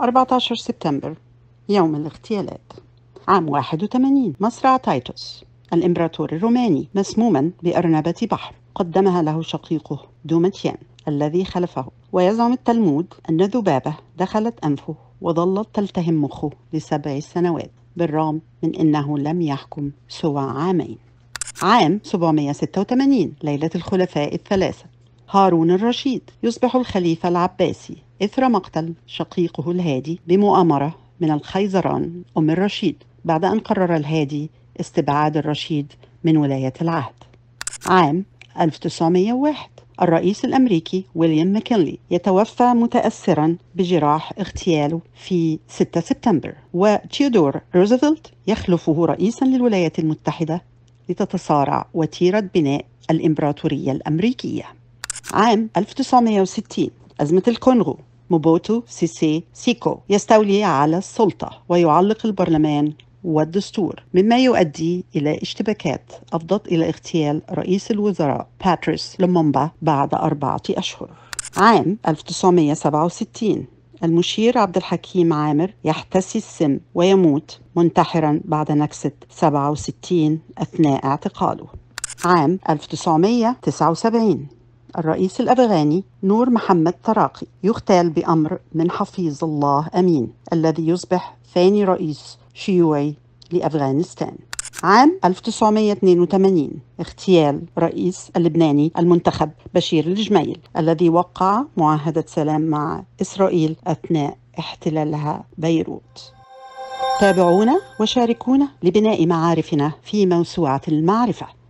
14 سبتمبر يوم الاغتيالات عام 81 مصرع تايتوس الإمبراطور الروماني مسموما بأرنبة بحر قدمها له شقيقه دومتيان الذي خلفه ويزعم التلمود أن ذبابة دخلت أنفه وظلت تلتهم مخه لسبع سنوات بالرغم من أنه لم يحكم سوى عامين عام 786 ليلة الخلفاء الثلاثة هارون الرشيد يصبح الخليفة العباسي إثر مقتل شقيقه الهادي بمؤامرة من الخيزران أم الرشيد بعد أن قرر الهادي استبعاد الرشيد من ولاية العهد عام 1901 الرئيس الأمريكي ويليام ماكنلي يتوفى متأثرا بجراح اغتياله في 6 سبتمبر وتيودور روزفلت يخلفه رئيسا للولايات المتحدة لتتصارع وتيرة بناء الإمبراطورية الأمريكية عام 1960 أزمة الكونغو موبوتو سيسي سيكو يستولي على السلطة ويعلق البرلمان والدستور مما يؤدي إلى اشتباكات أفضت إلى اغتيال رئيس الوزراء باتريس لومومبا بعد أربعة أشهر عام 1967 المشير عبد الحكيم عامر يحتسي السم ويموت منتحرا بعد نكسة 67 أثناء اعتقاله عام 1979 الرئيس الأفغاني نور محمد تراقي يغتال بأمر من حفيظ الله أمين الذي يصبح ثاني رئيس شيوعي لأفغانستان عام 1982 اغتيال رئيس اللبناني المنتخب بشير الجميل الذي وقع معاهدة سلام مع إسرائيل أثناء احتلالها بيروت تابعونا وشاركونا لبناء معارفنا في موسوعة المعرفة